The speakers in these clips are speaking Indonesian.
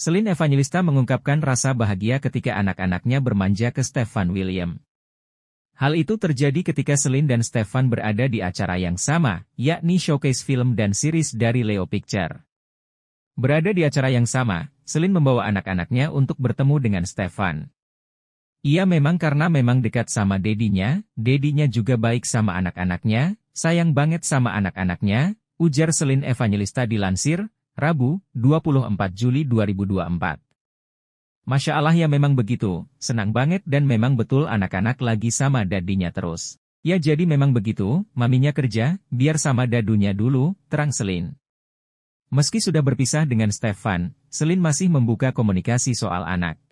Selin Evangelista mengungkapkan rasa bahagia ketika anak-anaknya bermanja ke Stefan William. Hal itu terjadi ketika Selin dan Stefan berada di acara yang sama, yakni showcase film dan series dari Leo Picture. Berada di acara yang sama, Selin membawa anak-anaknya untuk bertemu dengan Stefan. Ia memang karena memang dekat sama dedinya, dedinya juga baik sama anak-anaknya, sayang banget sama anak-anaknya, ujar Selin Evangelista dilansir, Rabu, 24 Juli 2024. Masya Allah ya memang begitu, senang banget dan memang betul anak-anak lagi sama dadinya terus. Ya jadi memang begitu, maminya kerja, biar sama dadunya dulu, terang Selin. Meski sudah berpisah dengan Stefan, Selin masih membuka komunikasi soal anak.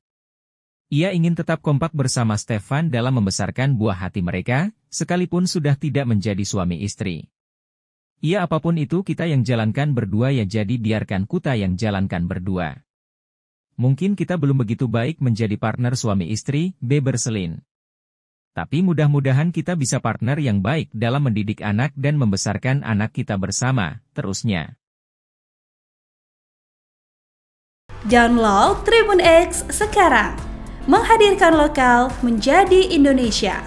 Ia ingin tetap kompak bersama Stefan dalam membesarkan buah hati mereka, sekalipun sudah tidak menjadi suami istri. Iya apapun itu kita yang jalankan berdua ya jadi biarkan kuta yang jalankan berdua. Mungkin kita belum begitu baik menjadi partner suami istri, B. Berselin. Tapi mudah-mudahan kita bisa partner yang baik dalam mendidik anak dan membesarkan anak kita bersama, terusnya. Download Tribun X sekarang. Menghadirkan lokal menjadi Indonesia.